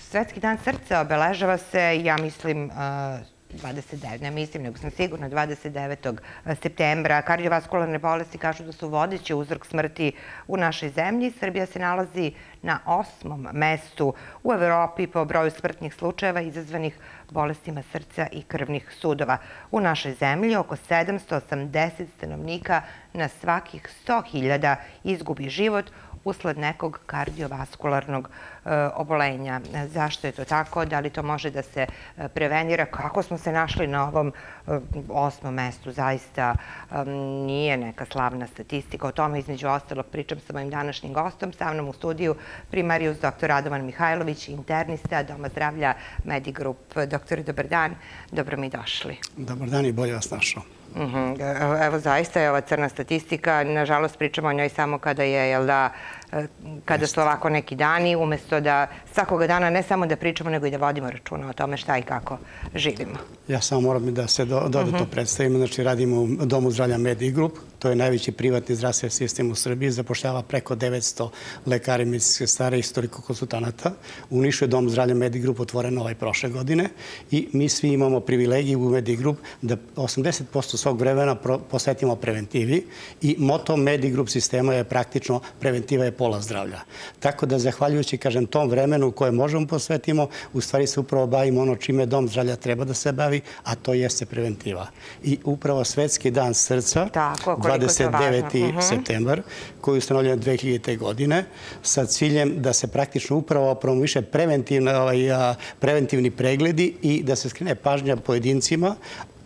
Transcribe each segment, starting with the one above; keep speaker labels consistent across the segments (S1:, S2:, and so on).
S1: Svetski dan srca obeležava se, ja mislim, 29, eh, ne mislim, nego sam sigurna, 29. Eh, septembra. Kardiovaskularne bolesti kažu da su vodeći uzrok smrti u našoj zemlji. Srbija se nalazi na osmom mestu u Evropi po broju smrtnih slučajeva izazvanih bolestima srca i krvnih sudova. U našoj zemlji oko 780 stanovnika na svakih 100.000 izgubi život, usled nekog kardiovaskularnog e, obolenja. Zašto je to tako? Da li to može da se e, prevenira? Kako smo se našli na ovom e, osmom mestu? Zaista nije neka slavna statistika. O tome između ostalog pričam sa mojim današnjim gostom. Sa mnom u studiju primarius dr. Radovan Mihajlović, internista Doma zdravlja Medigrup. Doktor, dobar dan. Dobro mi došli.
S2: Dobar dan i bolje vas našao.
S1: Mhm. Evo, zaista je ova crna statistika. Nažalost, pričamo o njoj samo kada je, jel da, kada su ovako neki dani, umesto da svakoga dana ne samo da pričamo, nego i da vodimo računa o tome šta i kako živimo.
S2: Ja samo moram da se dodatno predstavimo. Mhm. predstavim. Znači, radimo u Domu zdravlja Medi Group. To je najveći privatni zdravstveni sistem u Srbiji. Zapošljava preko 900 lekari, medicinske stare i istoriko-konsultanata. U Nišu je Dom zdravlja Medi Group otvoren ovaj prošle godine i mi svi imamo privilegiju u Medi Group da 80% svog vremena posvetimo preventivi i moto Medi Group sistema je praktično preventiva je potrebna pola zdravlja. Tako da, zahvaljujući, kažem, tom vremenu koje možemo posvetimo, u stvari se upravo bavimo ono čime dom zdravlja treba da se bavi, a to jeste preventiva. I upravo Svetski dan srca, 29. Uh mhm. septembar, koji je ustanovljena 2000. godine sa ciljem da se praktično upravo promoviše ovaj, preventivni pregledi i da se skrene pažnja pojedincima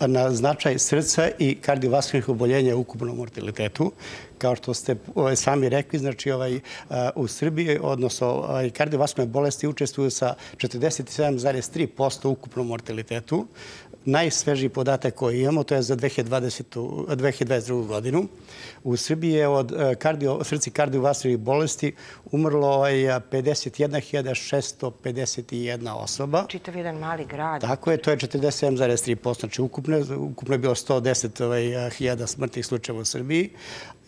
S2: na značaj srca i kardiovaskulnih oboljenja u ukupnom mortalitetu. Kao što ste ovaj, sami rekli, znači ovaj, u Srbiji, odnosno ovaj, kardiovaskulne bolesti učestvuju sa 47,3% ukupnom mortalitetu najsvežiji podatak koji imamo, to je za 2020, 2022. godinu. U Srbiji je od e, kardio, srci kardiovaskulnih bolesti umrlo e, je 51.651 osoba. Čitav jedan mali grad. Tako je, to je 47,3%. Znači ukupno, ukupno je bilo 110.000 ovaj, smrtnih slučajeva u Srbiji,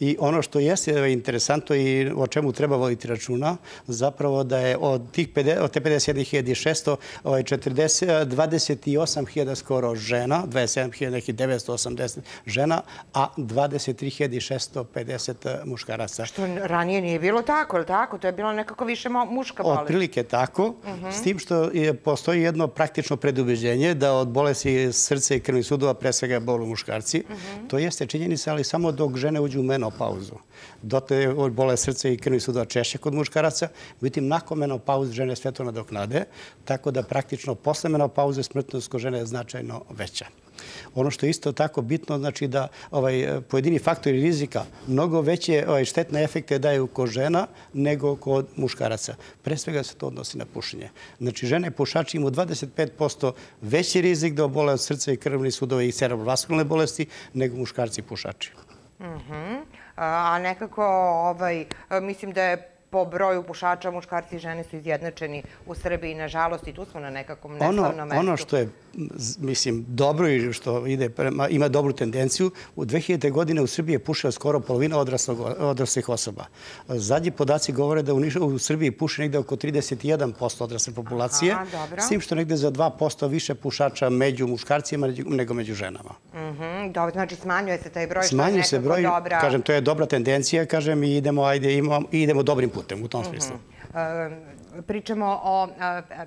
S2: I ono što jeste interesantno i o čemu treba voditi računa, zapravo da je od, tih 51.600, ovaj, 28.000 skoro žena, 27.980 žena, a 23.650 eh, muškaraca. Što
S1: ranije nije bilo tako, ili tako? To je bilo nekako više muška bolest. Otprilike
S2: tako, mhm. s tim što je, postoji jedno praktično predubeđenje da od bolesti srca i krvnih sudova pre svega bolu muškarci. Mhm. To jeste činjenica, ali samo dok žene uđu u meno menopauzu. Dote bole srce i krvni sudar češće kod muškaraca, Bitim, nakon menopauze žene sve to nadoknade, tako da praktično posle menopauze smrtnost kod žene je značajno veća. Ono što je isto tako bitno, znači da ovaj, pojedini faktori rizika mnogo veće ovaj, štetne efekte daju kod žena nego kod muškaraca. Pre svega se to odnosi na pušenje. Znači, žene pušači imaju 25% veći rizik da obole od srca i krvni sudove i cerebrovaskulne bolesti nego muškarci pušači.
S1: Mhm a nekako ovaj, mislim da je po broju pušača muškarci i žene su izjednačeni u Srbiji, nažalost, i tu smo na nekakvom neslavnom ono, mestu. Ono što
S2: je mislim, dobro i što ide prema, ima dobru tendenciju. U 2000. godine u Srbiji je pušila skoro polovina odraslih osoba. Zadnji podaci govore da u, Niš, u Srbiji puši negde oko 31% odrasle populacije, Aha, s tim što negde za 2% više pušača među muškarcima nego među ženama.
S1: Uh mhm, -huh, dobro, znači smanjuje se taj broj. Smanjuje se broj, dobra... kažem,
S2: to je dobra tendencija, kažem, i idemo, ajde, imamo, idemo dobrim putem u tom smislu. Uh
S1: mhm. -huh. E, pričamo o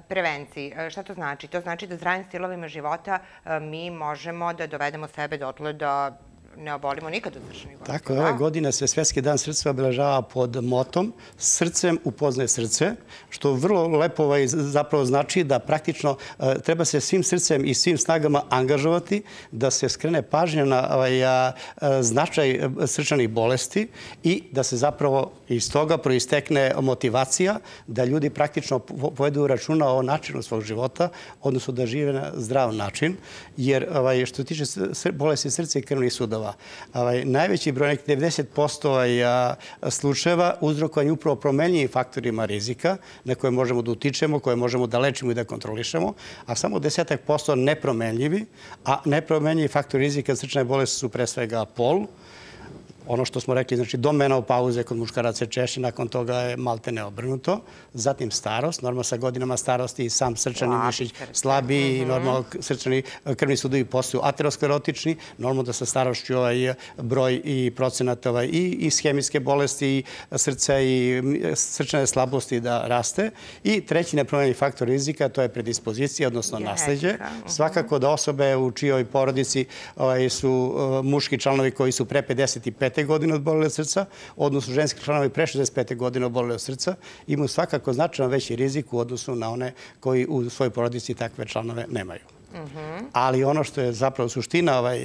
S1: prevenciji. E, šta to znači? To znači da zdravim stilovima života e, mi možemo da dovedemo sebe dotle da ne obolimo nikad od srčanih
S2: bolesti. Tako je, da? ove godine se Svetski dan srca obeležava pod motom Srcem upoznaje srce, što vrlo lepo ovaj, zapravo znači da praktično e, treba se svim srcem i svim snagama angažovati da se skrene pažnja na ovaj, e, značaj e, srčanih bolesti i da se zapravo iz toga proistekne motivacija da ljudi praktično povedu računa o načinu svog života, odnosno da žive na zdrav način, jer ovaj, što tiče bolesti srca i krvnih sudova, slučajeva. Ovaj, najveći broj, nek 90% slučajeva uzrokovanje upravo promenljivim faktorima rizika na koje možemo da utičemo, koje možemo da lečimo i da kontrolišemo, a samo desetak posto nepromenljivi, a nepromenljivi faktor rizika srčne bolesti su pre svega pol, ono što smo rekli, znači do menopauze kod muškaraca je češće, nakon toga je malte neobrnuto. Zatim starost, normalno sa godinama starosti i sam srčani mišić slabiji, mm -hmm. normalno srčani e, krvni sudovi postaju aterosklerotični, normalno da sa starošću ovaj broj i procenat ovaj, i ishemijske bolesti i srca i srčane slabosti da raste. I treći nepromeni faktor rizika, to je predispozicija, odnosno Genetika. nasleđe. Mhm. Svakako da osobe u čijoj porodici ovaj, su e, muški članovi koji su pre 55 65. godine odbolele od srca, odnosno ženski članovi pre 65. godine odbolele od srca, imaju svakako značajno veći rizik u odnosu na one koji u svojoj porodici takve članove nemaju. Mhm. Ali ono što je zapravo suština ovaj,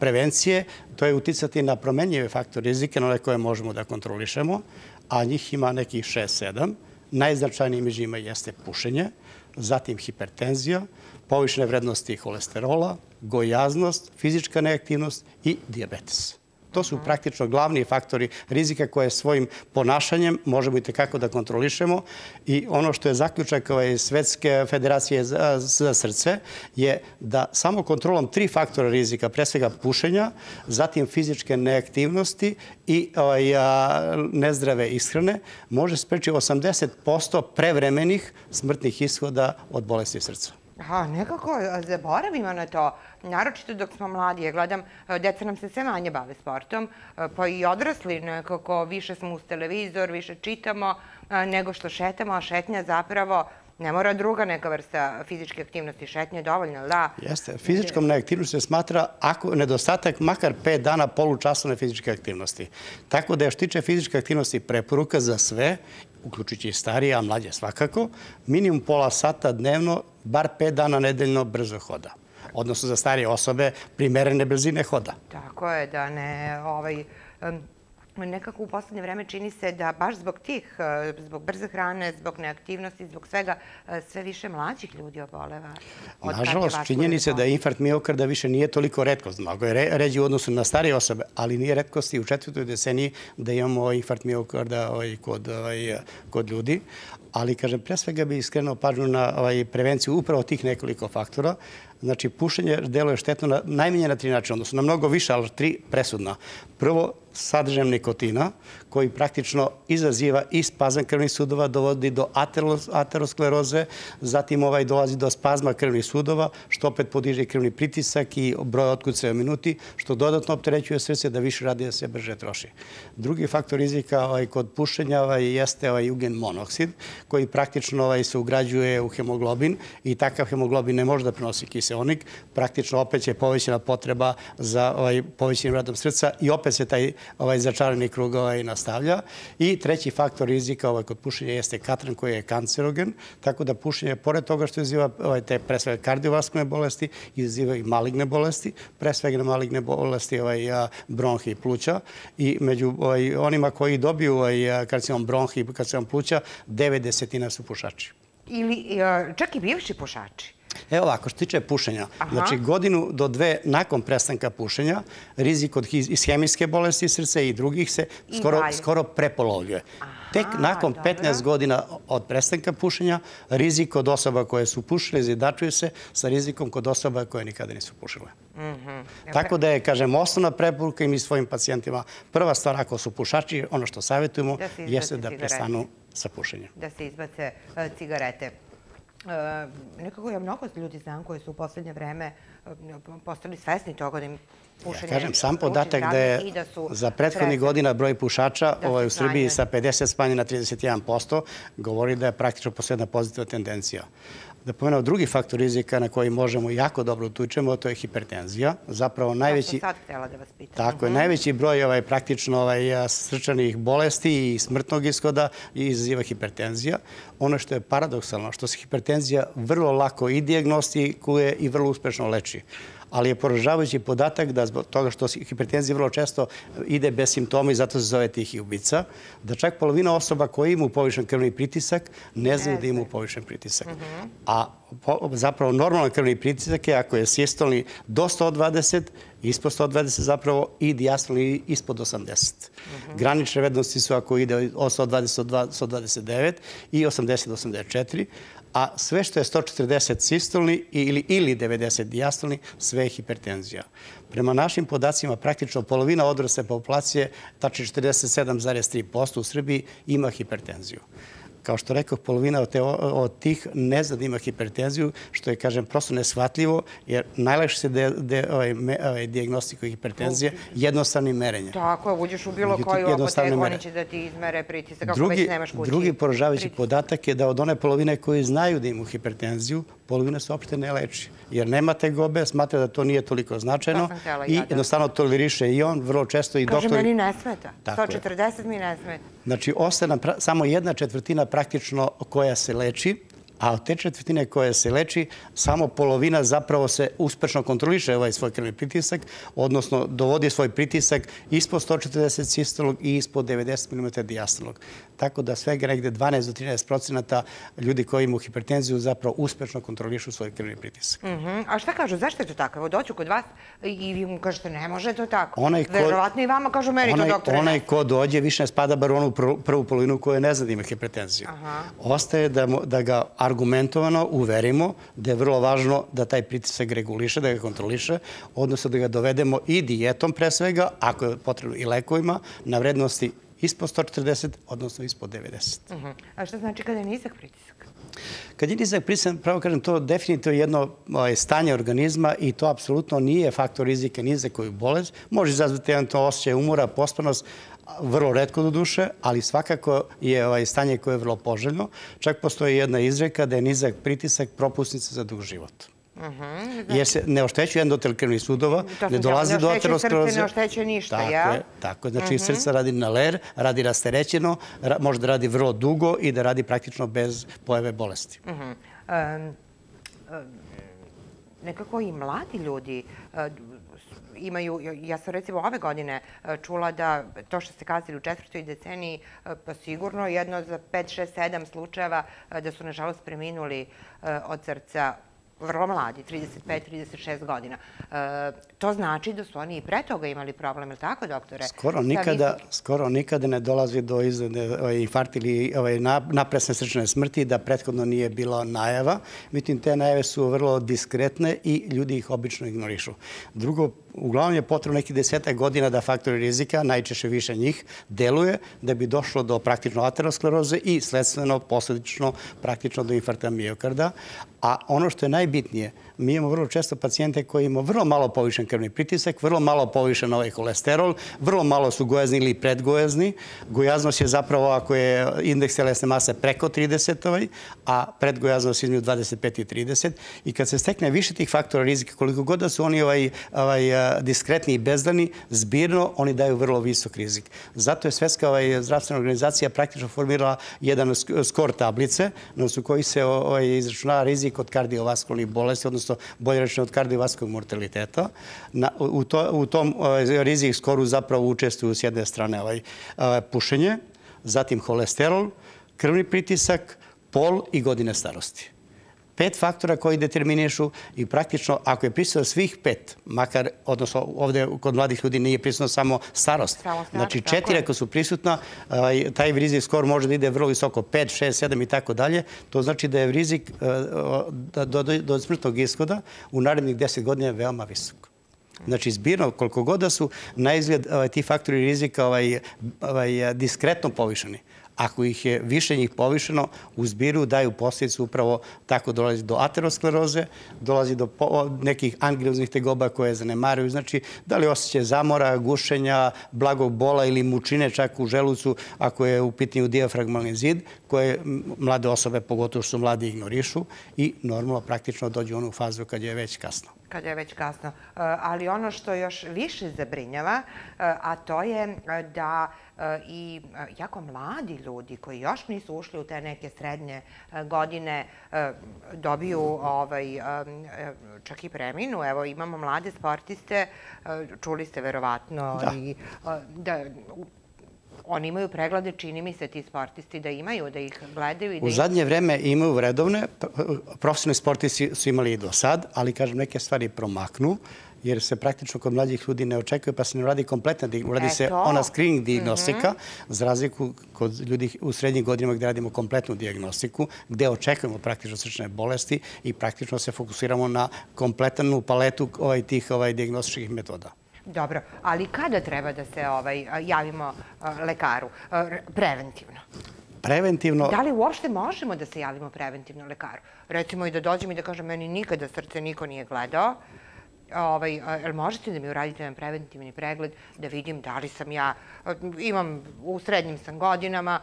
S2: prevencije, to je uticati na promenjive faktore rizike, na one koje možemo da kontrolišemo, a njih ima nekih 6-7. Najznačajniji među ima jeste pušenje, zatim hipertenzija, povišene vrednosti holesterola, gojaznost, fizička neaktivnost i diabetes. To su praktično glavni faktori rizika koje svojim ponašanjem možemo i tekako da kontrolišemo. I ono što je zaključak Svetske federacije za, srce je da samo kontrolom tri faktora rizika, pre svega pušenja, zatim fizičke neaktivnosti i ovaj, nezdrave ishrane, može spreći 80% prevremenih smrtnih ishoda od bolesti srca.
S1: A, nekako zaboravimo na to. Naročito dok smo mladi, ja gledam, deca nam se sve manje bave sportom, pa i odrasli nekako, više smo uz televizor, više čitamo nego što šetamo, a šetnja zapravo Ne mora druga neka vrsta fizičke aktivnosti, šetnje je dovoljno, da?
S2: Jeste, fizičkom neaktivnosti se smatra ako nedostatak makar 5 dana polučasovne fizičke aktivnosti. Tako da je što tiče fizičke aktivnosti preporuka za sve, uključujući i starije, a mlađe svakako, minimum pola sata dnevno, bar 5 dana nedeljno brzo hoda odnosno za starije osobe, primerene brzine hoda.
S1: Tako je, da ne ovaj, nekako u poslednje vreme čini se da baš zbog tih, e, zbog brze hrane, zbog neaktivnosti, zbog svega, e, sve više mlađih ljudi oboleva. Nažalost, činjeni
S2: se da je infarkt miokarda više nije toliko redkost. Mnogo je ređi u odnosu na starije osobe, ali nije redkost i u četvrtoj deceniji da imamo infarkt miokarda ovaj, kod, ovaj, kod ljudi. Ali, kažem, pre svega bi skrenuo pažnju na ovaj, prevenciju upravo tih nekoliko faktora. Znači, pušenje deluje štetno najmenje najmanje na tri načina, odnosno na mnogo više, ali tri presudna. Prvo, sadržajem nikotina koji praktično izaziva i spazam krvnih sudova, dovodi do ateroskleroze, zatim ovaj dolazi do spazma krvnih sudova, što opet podiže krvni pritisak i broj otkucaja u minuti, što dodatno opterećuje srce da više radi da se brže troši. Drugi faktor rizika ovaj, kod pušenja ovaj, jeste ovaj ugen monoksid, koji praktično ovaj, se ugrađuje u hemoglobin i takav hemoglobin ne može da prenosi kiseonik, praktično opet je povećena potreba za ovaj, povećenim radom srca i opet se taj ovaj začarani krug ovaj nastavlja. I treći faktor rizika ovaj kod pušenja jeste katran koji je kancerogen, tako da pušenje, pored toga što izaziva ovaj, te pre svega kardiovaskulne bolesti, izaziva i maligne bolesti, pre svega maligne bolesti ovaj, bronhi i pluća. I među ovaj, onima koji dobiju ovaj, karcinom bronhi i karcinom pluća, 90% desetina su pušači.
S1: Ili čak i bivši pušači.
S2: Evo ovako, što tiče pušenja, Aha. znači godinu do dve nakon prestanka pušenja, rizik od ishemijske bolesti srca i drugih se skoro, skoro prepolovljuje. Tek nakon dobra. 15 godina od prestanka pušenja, rizik od osoba koje su pušile zidačuje se sa rizikom kod osoba koje nikada nisu pušile.
S1: Mm -hmm. Tako da
S2: je, kažem, osnovna preporuka i mi svojim pacijentima, prva stvar ako su pušači, ono što savjetujemo, da jeste da prestanu sa pušenjem.
S1: Da se izbace e, cigarete. E, nekako ja mnogo ljudi znam koji su u poslednje vreme e, postali svesni toga da im pušenje... Ja kažem, sam podatak da je da za prethodnih godina
S2: broj pušača da ovaj, u Srbiji sa 50 spanje na 31% govori da je praktično posledna pozitiva tendencija da pomenemo drugi faktor rizika na koji možemo jako dobro utučemo, to je hipertenzija. Zapravo najveći... Tako sad htjela da vas pitam. Tako je, mhm. najveći broj ovaj, praktično ovaj, srčanih bolesti i smrtnog ishoda izaziva hipertenzija. Ono što je paradoksalno, što se hipertenzija vrlo lako i diagnostikuje i vrlo uspešno leči ali je poražavajući podatak da zbog toga što hipertenzija vrlo često ide bez simptoma i zato se zove tih ubica, da čak polovina osoba koji imaju povišen krvni pritisak ne zna da imaju povišen pritisak. Mhm. A zapravo normalan krvni pritisak je ako je sistolni do 120, ispod 120 zapravo i dijastolni ispod 80. Mhm. Granične vrednosti su ako ide od 120 do 129 i 80 do 84, a sve što je 140 sistolni ili, ili 90 dijastolni, sve je hipertenzija. Prema našim podacima, praktično polovina odrasle populacije, tači 47,3% u Srbiji, ima hipertenziju. Kao što rekao, polovina od, te, od tih ne zna da ima hipertenziju, što je, kažem, prosto nesvatljivo, jer najlakše se de, de, ovaj, me, ovaj, diagnostiku hipertenzije jednostavnim merenjem.
S1: Tako uđeš u bilo koju apoteku, oni će da ti izmere pritisak, ako već nemaš kući. Drugi
S2: poražavajući podatak je da od one polovine koji znaju da imaju hipertenziju, polovina se opšte ne leči jer nema te gobe, smatra da to nije toliko značajno i jednostavno toleriše i on, vrlo često i doktor... Kaže, meni
S1: ne smeta. 140 mi ne smeta.
S2: Znači, ostane nam samo jedna četvrtina praktično koja se leči, a od te četvrtine koje se leči, samo polovina zapravo se uspešno kontroliše ovaj svoj krvni pritisak, odnosno dovodi svoj pritisak ispod 140 sistolog i ispod 90 mm diastolog. Tako da svega negde 12 do 13 procenata ljudi koji imaju hipertenziju zapravo uspešno kontrolišu svoj krvni pritisak.
S1: Mhm. A šta kažu, zašto je to tako? Evo doću kod vas i vi mu kažete ne može to tako. Verovatno i vama kažu meni to doktore. Onaj
S2: ko dođe više ne spada bar onu prvu polovinu koja ne zna da ima hipertenziju. Ostaje da, da ga argumentovano uverimo da je vrlo važno da taj pritisak reguliše, da ga kontroliše, odnosno da ga dovedemo i dijetom pre svega, ako je potrebno i lekovima, na vrednosti ispod 140, odnosno ispod 90.
S1: Uh -huh. A šta znači kada je nizak pritisak?
S2: Kad je nizak pritisak, pravo kažem, to definitivno je jedno ovaj, stanje organizma i to apsolutno nije faktor rizika nizak za koju bolest. Može izazvati to osjećaj umora, pospanost, vrlo redko do duše, ali svakako je ovaj stanje koje je vrlo poželjno. Čak postoji jedna izreka da je nizak pritisak propusnica za dug život.
S1: Mhm, Jer
S2: se znači- ne oštećuje endotelkrvnih sudova, ne dolazi do ateroskleroze. Ne ošteće
S1: ništa, tako ja?
S2: tako je, znači mhm. srce radi na ler, radi rasterećeno, može da radi vrlo dugo i da radi praktično bez pojave bolesti.
S1: Mhm. nekako i mladi ljudi e, imaju, ja sam recimo ove godine e, čula da to što ste kazali u četvrtoj deceniji, e, pa sigurno jedno za 5, 6, 7 slučajeva da su nažalost preminuli od srca vrlo mladi, 35-36 godina. E, to znači da su oni i pre toga imali problem, ili tako, doktore? Skoro nikada,
S2: skoro nikada ne dolazi do izredne ovaj, infarkt ili ovaj, napresne srčne smrti da prethodno nije bilo najava. Mitim, te najave su vrlo diskretne i ljudi ih obično ignorišu. Drugo, uglavnom je potrebno nekih desetak godina da faktori rizika, najčešće više njih, deluje da bi došlo do praktično ateroskleroze i sledstveno, posledično, praktično do infarkta miokarda. A ono što je naj обиднее. mi imamo vrlo često pacijente koji imaju vrlo malo povišen krvni pritisak, vrlo malo povišen ovaj kolesterol, vrlo malo su gojazni ili predgojazni. Gojaznost je zapravo ako je indeks telesne mase preko 30, ovaj, a predgojaznost između 25 i 30. I kad se stekne više tih faktora rizika, koliko god da su oni ovaj, ovaj, eh, diskretni i bezdani, zbirno oni daju vrlo visok rizik. Zato je Svetska ovaj, zdravstvena organizacija praktično formirala jedan skor tablice na su koji se ovaj, izračunava rizik od kardiovaskulnih bolesti, odnosno odnosno bolje rečeno od kardiovaskog mortaliteta. Na, u, to, u tom e, rizik skoru zapravo učestvuju s jedne strane ovaj, e, pušenje, zatim holesterol, krvni pritisak, pol i godine starosti pet faktora koji determinišu i praktično ako je prisutno svih pet, makar, odnosno ovde kod mladih ljudi nije prisutno samo starost. znači četiri ako su prisutna, taj rizik skor može da ide vrlo visoko, 5, 6, 7 i tako dalje. To znači da je rizik e, do, do, do smrtnog ishoda u narednih 10 godina veoma visok. Znači, zbirno, koliko god da su na izgled ovaj, ti faktori rizika ovaj, ovaj, diskretno povišeni, Ako ih je više njih povišeno, u zbiru daju posljedicu upravo tako dolazi do ateroskleroze, dolazi do nekih angioznih tegoba koje zanemaraju. Znači, da li osjećaj zamora, gušenja, blagog bola ili mučine čak u želucu ako je u pitanju diafragmalni zid, koje mlade osobe, pogotovo što su mladi, ignorišu i normalno praktično dođu u onu fazu kad je već kasno
S1: kad je već kasno. E, ali ono što još više zabrinjava, e, a to je e, da E, i e, jako mladi ljudi koji još nisu ušli u te neke srednje e, godine dobiju ovaj, čak i preminu. Evo, imamo mlade sportiste, čuli ste verovatno da. i da oni imaju preglede, čini mi se ti sportisti da imaju, da ih gledaju. I da u zadnje im... vreme
S2: imaju redovne, profesionalni sportisti su imali i do sad, ali kažem neke stvari promaknu, jer se praktično kod mlađih ljudi ne očekuje, pa se ne radi kompletna diagnostika. Radi e, se ona screening mhm. diagnostika, za razliku kod ljudi u srednjim godinama gde radimo kompletnu diagnostiku, gde očekujemo praktično srčne bolesti i praktično se fokusiramo na kompletnu paletu ovaj, tih ovaj, diagnostičkih metoda.
S1: Dobro, ali kada treba da se ovaj, javimo lekaru? Preventivno.
S2: Preventivno... Da li
S1: uopšte možemo da se javimo preventivno lekaru? Recimo i da dođem i da kažem, meni nikada srce niko nije gledao, ovaj, možete da mi uradite jedan preventivni pregled da vidim da li sam ja, imam, u srednjim sam godinama,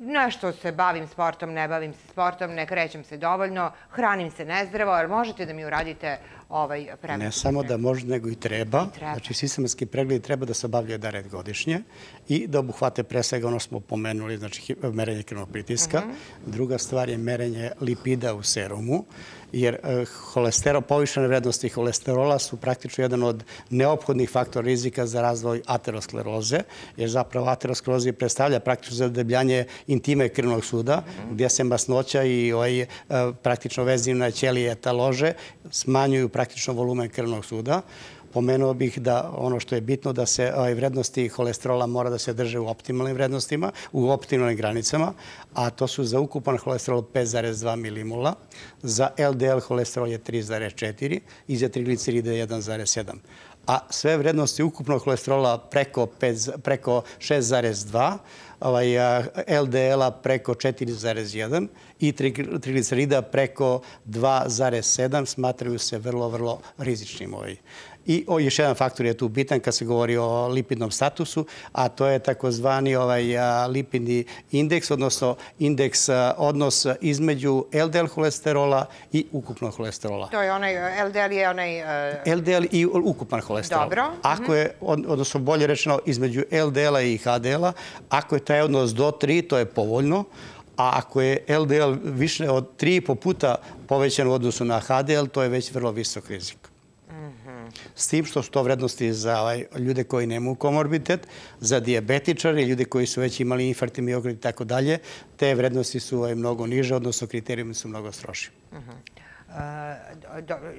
S1: nešto se bavim sportom, ne bavim se sportom, ne krećem se dovoljno, hranim se nezdravo, ali možete da mi uradite ovaj pregled? Ne
S2: samo da može, nego i treba. Znači, sistematski pregled treba da se obavlja da red godišnje i da obuhvate pre svega, ono smo pomenuli, znači merenje krvnog pritiska. Mhm. Druga stvar je merenje lipida u serumu jer eh, holesterol, povišene vrednosti holesterola su praktično jedan od neophodnih faktora rizika za razvoj ateroskleroze, jer zapravo ateroskleroza predstavlja praktično zadebljanje intime krvnog suda, gdje se masnoća i ovaj, eh, praktično vezivna ćelije talože smanjuju praktično volumen krvnog suda. Pomenuo bih da ono što je bitno da se ovaj, vrednosti holesterola mora da se drže u optimalnim vrednostima, u optimalnim granicama, a to su za ukupan holesterol 5,2 milimula, za LDL holesterol je 3,4 i za trigliceride 1,7 a sve vrednosti ukupnog kolesterola preko, 5, preko 6,2, ovaj, LDL-a preko 4,1 i triglicerida preko 2,7 smatraju se vrlo, vrlo rizičnim. Ovaj. I o, još jedan faktor je tu bitan kad se govori o lipidnom statusu, a to je takozvani ovaj lipidni indeks, odnosno indeks odnos između LDL holesterola i ukupnog holesterola.
S1: To je onaj, LDL je onaj... a...
S2: E, LDL i ukupan holesterol. Dobro. Ako mhm. je, odnosno bolje rečeno, između LDL-a i HDL-a, ako je taj odnos do 3, to je povoljno, a ako je LDL više od 3,5 puta povećan u odnosu na HDL, to je već vrlo visok rizik. S tim što su to vrednosti za ovaj, ljude koji nemaju komorbitet, za diabetičare, ljude koji su već imali infarkt, miokrit i tako dalje, te vrednosti su ovaj, mnogo niže, odnosno kriterijumi su mnogo stroši.
S1: Mhm.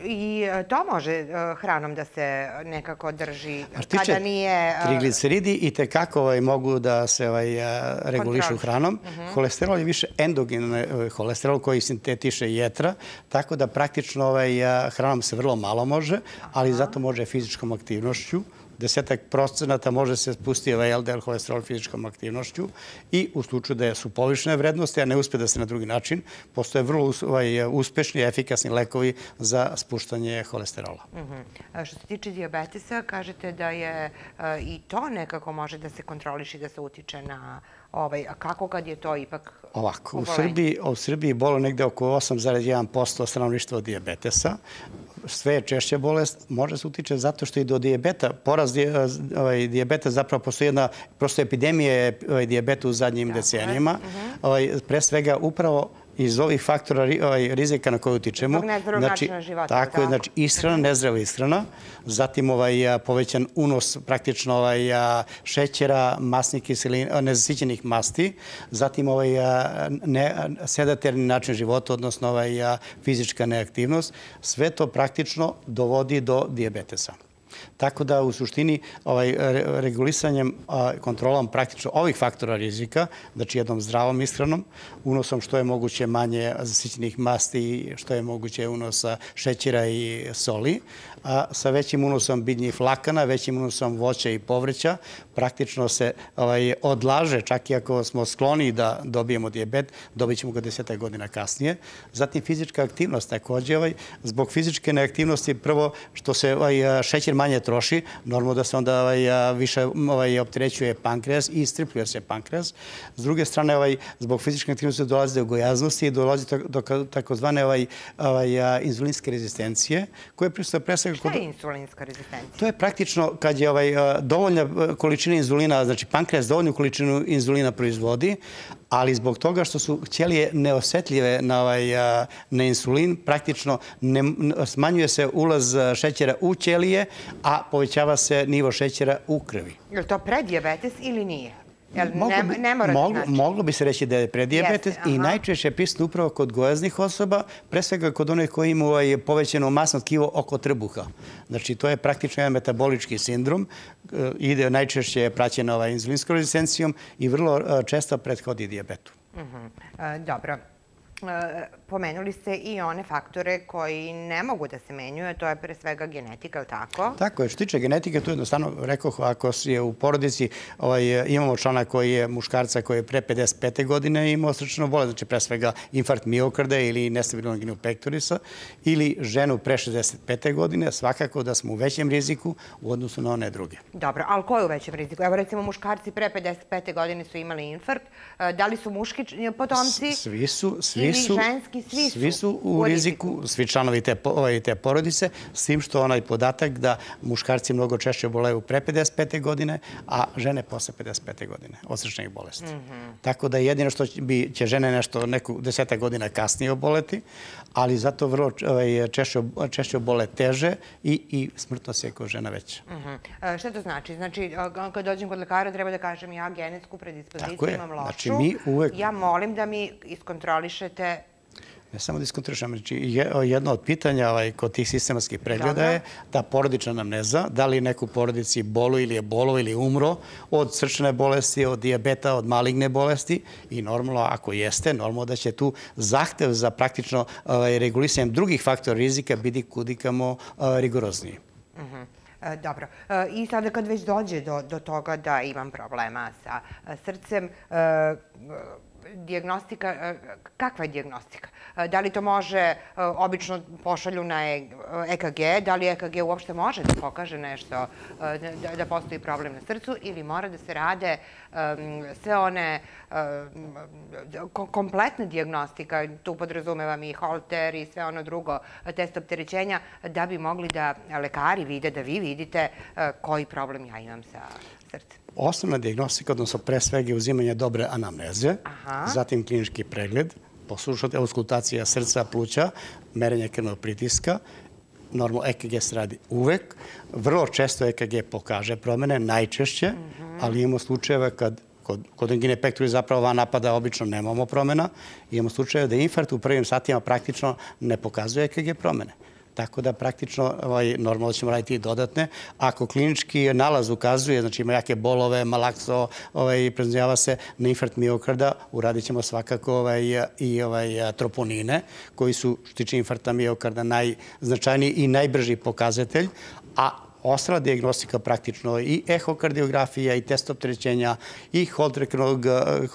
S1: I e, to može e, hranom da se nekako drži Artiče, kada nije... E,
S2: trigliceridi i tekako ovaj, mogu da se ovaj, regulišu kontrol. hranom. Uh mhm. -huh. Holesterol je više endogen holesterol koji sintetiše jetra, tako da praktično ovaj, hranom se vrlo malo može, ali Aha. zato može fizičkom aktivnošću desetak procenata može se spustiti ovaj LDL holesterol fizičkom aktivnošću i u slučaju da su povišene vrednosti, a ne uspe da se na drugi način, postoje vrlo ovaj, uspešni i efikasni lekovi za spuštanje holesterola.
S1: Mhm. Što se tiče diabetesa, kažete da je e, i to nekako može da se i da se utiče na Ovaj, a kako kad je to ipak
S2: Ovako, u Srbiji, u Srbiji bolo negde oko 8,1% stanovništva od diabetesa sve je češća bolest, može se utiče zato što i do dijabeta, poraz eh, ovaj, dijabeta zapravo postoji jedna prosto epidemija ovaj, dijabeta u zadnjim decenijima. Mhm. Ovaj, pre svega upravo iz ovih faktora ovaj, rizika na koje utičemo. Znači, života, tako, tako je, da. znači ishrana, nezdrava ishrana, zatim ovaj, povećan unos praktično ovaj, šećera, masnih kiselina, nezasićenih masti, zatim ovaj, ne, sedaterni način života, odnosno ovaj, fizička neaktivnost. Sve to praktično dovodi do diabetesa. Tako da u suštini ovaj, regulisanjem, kontrolom praktično ovih faktora rizika, znači jednom zdravom ishranom, unosom što je moguće manje zasićenih masti, što je moguće unosa šećera i soli, a, sa većim unosom biljnih vlakana, većim unosom voća i povrća, praktično se ovaj, odlaže, čak i ako smo skloni da dobijemo dijabet, dobit ćemo ga deseta godina kasnije. Zatim fizička aktivnost takođe, ovaj, zbog fizičke neaktivnosti prvo što se ovaj, šećer manje troši, normalno da se onda ovaj, više ovaj, opterećuje pankreas i istripljuje se pankreas. S druge strane, ovaj, zbog fizičke aktivnosti dolazi do gojaznosti i dolazi do takozvane ovaj, ovaj, inzulinske rezistencije, koje je prisutno presak slučaju... Šta kod... je
S1: insulinska rezistencija?
S2: To je praktično kad je ovaj, dovoljna e, količina inzulina, znači pankreas dovoljnu količinu inzulina proizvodi, ali zbog toga što su ćelije neosetljive na, ovaj, na insulin, praktično ne, smanjuje se ulaz šećera u ćelije, a povećava se nivo šećera u krvi.
S1: Je li to predijabetes ili nije? moglo, ne mora da moglo, znači.
S2: moglo bi se reći da je predijabetes i najčešće je prisutno upravo kod gojaznih osoba, pre svega kod onih koji imaju ovaj povećeno masno tkivo oko trbuha. Znači, to je praktično jedan metabolički sindrom, eh, ide najčešće je praćena ovaj inzulinskom rezistencijom i vrlo eh, često prethodi dijabetu.
S1: Uh mhm. eh, -huh. dobro pomenuli ste i one faktore koji ne mogu da se menjuju, a to je pre svega genetika, li tako? Tako
S2: je. Što tiče genetike, tu jednostavno rekao, ako si u porodici, ovaj, imamo člana koji je muškarca koji je pre 55. godine imao srčanu bolest, znači pre svega infarkt miokarda ili nestabilno genu pektorisa, ili ženu pre 65. godine, svakako da smo u većem riziku u odnosu na one druge.
S1: Dobro, ali ko je u većem riziku? Evo recimo muškarci pre 55. godine su imali infarkt, e, da li su muški potomci? S
S2: svi su, svi su. Ili ženski
S1: praktički svi su, svi su
S2: u, u riziku, riziku, svi članovi te, ovaj, te porodice, s tim što onaj podatak da muškarci mnogo češće boleju pre 55. godine, a žene posle 55. godine od srčnih bolesti. Mm -hmm. Tako da jedino što bi, će žene nešto neku deseta godina kasnije oboleti, ali zato vrlo ovaj, češće, češće obole teže i, i smrtnost je kod žena veća.
S1: Mm -hmm. šta to znači? Znači, kad dođem kod lekara treba da kažem ja genetsku predispoziciju imam znači, lošu. Znači, mi uvek... Ja molim da mi iskontrolišete
S2: Ja samo diskontrišam, da znači jedno od pitanja ovaj, kod tih sistematskih pregleda da, da. je da porodična anamneza, da li neku porodici bolu ili je bolo ili umro od srčne bolesti, od diabeta, od maligne bolesti i normalno ako jeste, normalno da će tu zahtev za praktično ovaj, regulisanjem drugih faktora rizika biti kudikamo ovaj, rigorozniji.
S1: Uh mhm. -huh. E, dobro. E, I sada kad već dođe do, do toga da imam problema sa e, srcem, diagnostika, e, kakva je diagnostika? E, da li to može, e, obično pošalju na EKG, da li EKG uopšte može da pokaže nešto, da, da, da postoji problem na srcu ili mora da se rade sve one kompletne diagnostika, tu podrazumevam i holter i sve ono drugo, test opterećenja, da bi mogli da lekari vide, da vi vidite koji problem ja imam sa
S2: srcem osnovna diagnostika, odnosno pre svega je uzimanje dobre anamneze, Aha. zatim klinički pregled, poslušati auskultacija srca, pluća, merenje krvnog pritiska, normalno EKG se radi uvek. Vrlo često EKG pokaže promene, najčešće, mm -hmm. ali imamo slučajeve kad kod, kod angine pektori zapravo van napada obično nemamo promena. Imamo slučajeva da infarkt u prvim satima praktično ne pokazuje EKG promene. Tako da praktično ovaj, normalno ćemo raditi i dodatne. Ako klinički nalaz ukazuje, znači ima jake bolove, malakso, ovaj, preznjava se na infart miokarda, uradit ćemo svakako ovaj, i ovaj, troponine, koji su, što tiče infarta miokarda, najznačajniji i najbrži pokazatelj, a ostala diagnostika praktično i ehokardiografija i test opterećenja i holtreknog,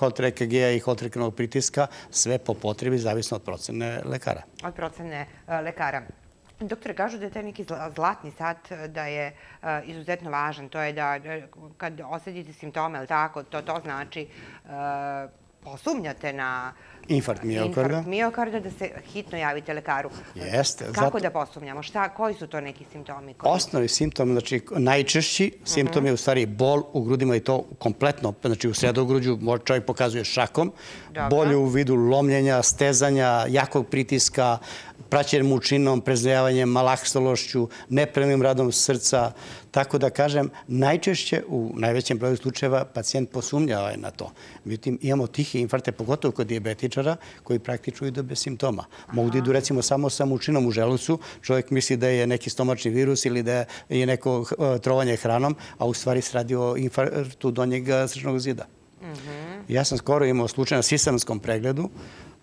S2: holtrek EKG-a i holtreknog pritiska, sve po potrebi, zavisno od procene lekara.
S1: Od procene e, lekara. Doktore, kažu da je taj neki zlatni sat e, da je e, izuzetno važan. To je da, da kad osjetite simptome, ali tako, to, to znači e, posumnjate na
S2: infarkt miokarda. infarkt
S1: miokarda, da se hitno javite lekaru. Jeste. Kako zato... da posumnjamo? Šta, koji su to neki simptomi? Koji...
S2: Osnovni simptom, znači najčešći simptom uh -huh. je u stvari bol u grudima i to kompletno, znači u sredogruđu čovjek pokazuje šakom, Dobro. bolje u vidu lomljenja, stezanja, jakog pritiska, praćen mučinom, preznajavanjem, malahstološću, nepremnim radom srca. Tako da kažem, najčešće u najvećem broju slučajeva pacijent posumnjava je na to. Međutim, imamo tihe infarte, pogotovo kod diabetičara, koji praktičuju da bez simptoma. Mogu da idu recimo samo sa mučinom u želucu, čovjek misli da je neki stomačni virus ili da je neko eh, trovanje hranom, a u stvari se radi o infartu donjeg eh, srčnog zida. Mhm. Ja sam skoro imao slučaj na sistemskom pregledu,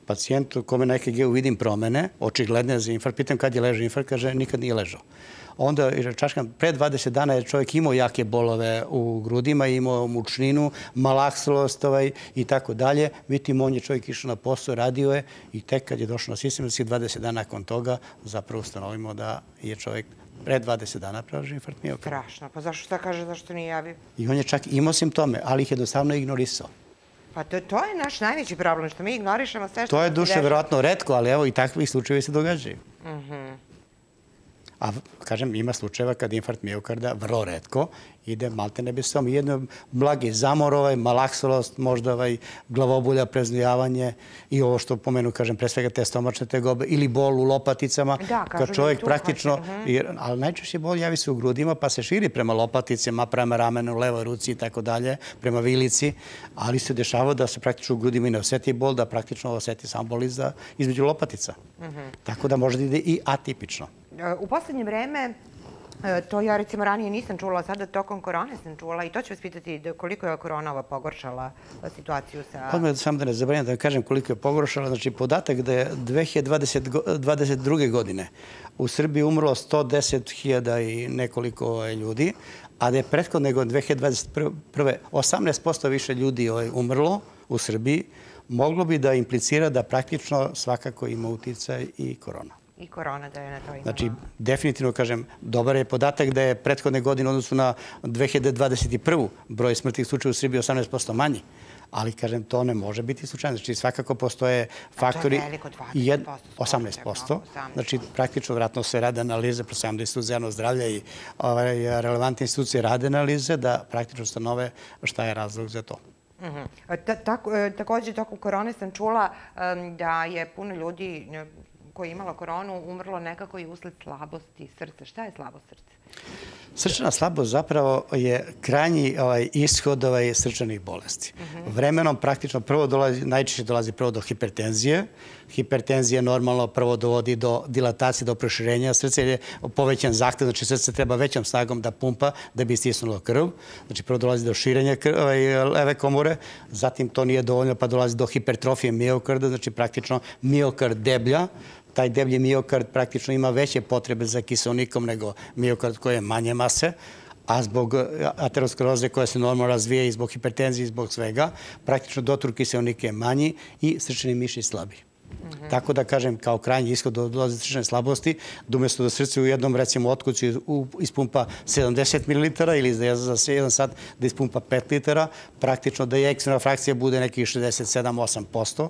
S2: pacijentu kome na EKG-u vidim promene, očigledne za infarkt, pitam kad je ležao infarkt, kaže nikad nije ležao. Onda čaškam, pre 20 dana je čovjek imao jake bolove u grudima, imao mučninu, malakslost ovaj, i tako dalje. Vidim, on je čovjek išao na posao, radio je i tek kad je došao na sistem, 20 da dana nakon toga zapravo ustanovimo da je čovjek pre 20 dana pravaži infarkt miokarda.
S1: Strašno, pa zašto šta kaže, zašto nije javio?
S2: I on je čak imao simptome, ali ih je dostavno ignorisao.
S1: Pa to, to je naš najveći problem, što mi ignorišemo sve što... To je duše vjerojatno
S2: redko, ali evo i takvi slučajevi se događaju. Mhm. A, kažem, ima slučajeva kada infarkt miokarda, vrlo redko, ide malte ne bi sam jedno blagi zamor, ovaj, možda ovaj, glavobulja, preznojavanje i ovo što pomenu, kažem, pre svega te stomačne tegobe ili bol u lopaticama. Da, kažu kad da čovjek da praktično, jer, ali najčešće bol javi se u grudima pa se širi prema lopaticama, prema ramenu, levoj ruci i tako dalje, prema vilici, ali se dešava da se praktično u grudima i ne oseti bol, da praktično oseti sam bol između lopatica. Mm -hmm. Tako da možda ide i atipično.
S1: U poslednje vreme, e, to ja recimo ranije nisam čula, sada tokom korone sam čula i to ću vas pitati da koliko je korona ova pogoršala e, situaciju sa... Odmah
S2: da sam da ne zabranjam da vam kažem koliko je pogoršala. Znači, podatak da je 2022. godine u Srbiji umrlo 110.000 i nekoliko ovaj, ljudi, a da je prethodne godine 2021. 18% više ljudi je ovaj, umrlo u Srbiji, moglo bi da implicira da praktično svakako ima uticaj i korona
S1: i korona da je na imala.
S2: Znači, definitivno kažem, dobar je podatak da je prethodne godine u odnosu na 2021. broj smrtnih slučaja u Srbiji 18% manji ali kažem, to ne može biti slučajno. Znači, svakako postoje faktori... To je veliko, 20%. 18%. Znači, praktično, vratno se rade analize, prosajam da institut za zdravlje i ovaj, relevantne institucije rade analize, da praktično stanove šta je razlog za to.
S1: Uh Tako, e, takođe, tokom korone sam čula da je puno ljudi koja je imala koronu umrlo nekako i usled slabosti srca. Šta je slabo srce?
S2: Srčana slabost zapravo je krajnji ovaj, ishod ovaj, srčanih bolesti. Mm -hmm. Vremenom praktično prvo dolazi, najčešće dolazi prvo do hipertenzije. Hipertenzija normalno prvo dovodi do dilatacije, do proširenja srca, jer je povećan zahtev, znači srce treba većom snagom da pumpa da bi istisnulo krv. Znači prvo dolazi do širenja krv, ovaj, leve komore, zatim to nije dovoljno pa dolazi do hipertrofije miokarda, znači praktično miokard deblja, taj deblji miokard praktično ima veće potrebe za kisonikom nego miokard koji je manje mase, a zbog e, ateroskleroze koja se normalno razvije i zbog hipertenzije i zbog svega, praktično dotruk se je manji i srčani miš slabi. Mhm. Tako da kažem, kao krajnji ishod dolaze srčane slabosti, da umjesto da srce u jednom, recimo, otkuću ispumpa 70 ml ili da za jedan sat da ispumpa 5 litera, praktično da je ekstremna frakcija bude nekih 67-8%,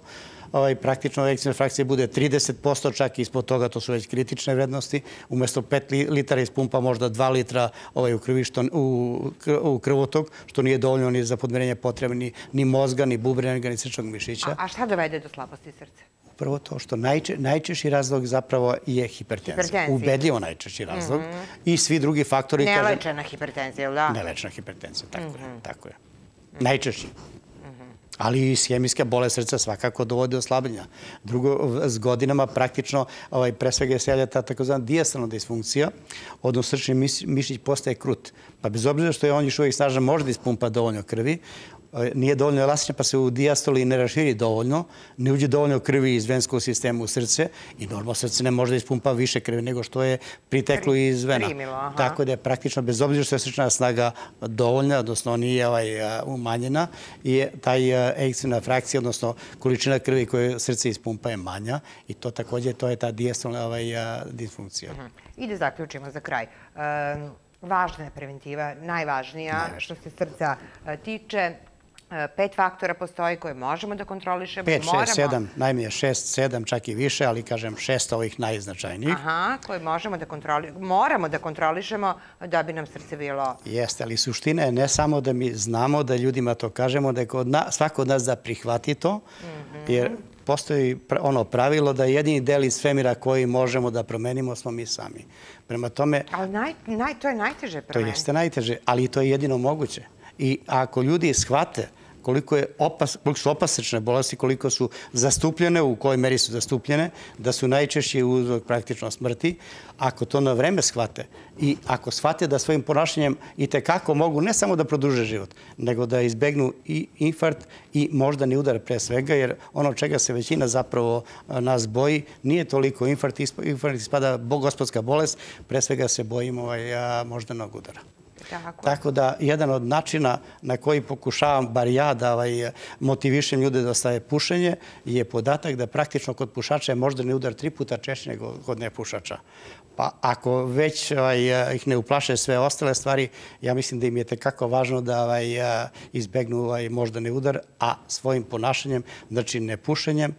S2: ovaj, praktično ekcijna frakcija bude 30%, čak ispod toga to su već kritične vrednosti. Umesto 5 litara ispumpa možda 2 litra ovaj, u, krvišton, u, u krvotok, što nije dovoljno ni za podmerenje potrebe ni, ni mozga, ni bubrenega, ni srčnog mišića. A, a
S1: šta dovede da do slabosti srca?
S2: Prvo to što najče, najčešći razlog zapravo je hipertenzija. hipertenzija. Ubedljivo najčešći razlog. Mm -hmm. I svi drugi faktori... Nelečena
S1: kažem, hipertenzija, ili da? Nelečena hipertenzija, tako mm -hmm. je. Tako je. Mm
S2: -hmm. Najčešći ali i sjemijska bole srca svakako dovode do slabljenja. Drugo, s godinama praktično, ovaj, pre svega je selja ta takozvana dijastralna disfunkcija, odnosno srčni mišić postaje krut. Pa bez obzira što je on još uvijek snažan, može da ispumpa dovoljno krvi, E, nije dovoljno elastična pa se u dijastoli ne raširi dovoljno, ne uđe dovoljno krvi iz venskog sistema u srce i normalno srce ne može da ispumpa više krvi nego što je priteklo iz vena. Tako da je praktično, bez obzira što je srčna snaga dovoljna, odnosno nije ovaj, e, umanjena, i taj e, ekstremna frakcija, odnosno količina krvi koje srce ispumpa je manja i to takođe to je ta dijastolna ovaj, disfunkcija. Mhm.
S1: I da zaključimo za kraj. važna je preventiva, najvažnija što se srca tiče. E, pet faktora postoji koje možemo da kontrolišemo. Pet, moramo... šest, sedam,
S2: najmije šest, sedam, čak i više, ali kažem šest ovih najznačajnijih.
S1: Aha, koje možemo da kontrolišemo, moramo da kontrolišemo da bi nam srce bilo...
S2: Jeste, ali suština je ne samo da mi znamo da ljudima to kažemo, da je kod svako od nas da prihvati to, mm
S1: -hmm. jer
S2: postoji ono pravilo da jedini del iz svemira koji možemo da promenimo smo mi sami. Prema tome...
S1: Ali naj, naj, to je najteže promeniti. To
S2: jeste najteže, ali to je jedino moguće. I ako ljudi shvate koliko, je opas, koliko su opasečne bolesti, koliko su zastupljene, u kojoj meri su zastupljene, da su najčešći uzrok praktično smrti. Ako to na vreme shvate i ako shvate da svojim ponašanjem i tekako mogu ne samo da produže život, nego da izbegnu i infart i moždani udar pre svega, jer ono čega se većina zapravo nas boji nije toliko infart, infart ispada gospodska bolest, pre svega se bojimo ovaj, nog udara. Tako, Tako da, jedan od načina na koji pokušavam, bar ja, da ovaj, motivišem ljude da stave pušenje, je podatak da praktično kod pušača je moždani udar tri puta češće nego kod nepušača. Pa ako već ovaj, ih ne uplaše sve ostale stvari, ja mislim da im je tekako važno da ovaj, izbegnu ovaj, moždani udar, a svojim ponašanjem, znači nepušenjem,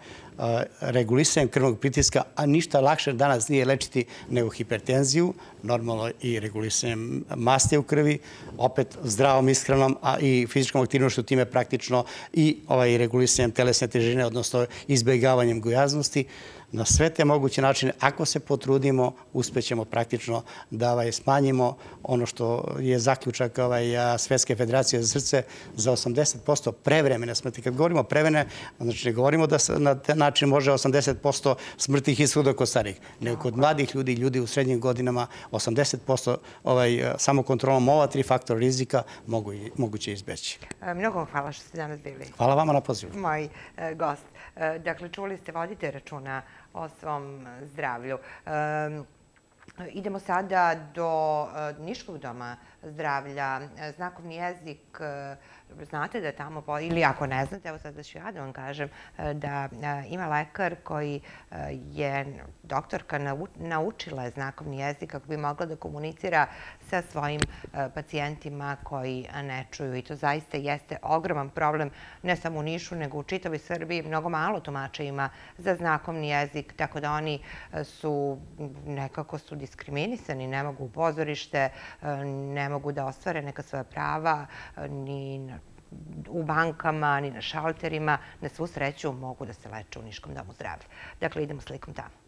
S2: regulisanjem krvnog pritiska, a ništa lakše danas nije lečiti nego hipertenziju, normalno i regulisanjem masti u krvi, opet zdravom ishranom, a i fizičkom aktivnošću time praktično i ovaj, regulisanjem telesne težine, odnosno izbjegavanjem gojaznosti na sve te moguće načine, ako se potrudimo, uspećemo praktično da ovaj, smanjimo ono što je zaključak ovaj, Svetske federacije za srce za 80% prevremene smrti. Kad govorimo prevremene, znači ne govorimo da na taj način može 80% smrtih ishoda kod starih, nego kod mladih ljudi, ljudi u srednjim godinama 80% ovaj, samo kontrolom ova tri faktora rizika mogu, moguće izbeći.
S1: E, mnogo vam hvala što ste danas bili. Hvala vama na pozivu. Moj e, gost. E, dakle, čuli ste, vodite računa o svom zdravlju. Uh, Idemo sada do e, Niškog doma zdravlja. E, znakovni jezik, e, znate da tamo, ili ako ne znate, evo sad da ću ja da vam kažem, da ima lekar koji je doktorka naučila znakovni jezik kako bi mogla da komunicira sa svojim pacijentima koji ne čuju. I to zaista jeste ogroman problem, ne samo u Nišu, nego u čitavoj Srbiji. Mnogo malo tumača ima za znakovni jezik, tako da oni su nekako su diskriminisani, ne mogu u pozorište, e, ne mogu da ostvare neka svoja prava, e, ni u bankama, ni na šalterima, na svu sreću mogu da se leče u Niškom domu zdravlja. Dakle, idemo slikom tamo.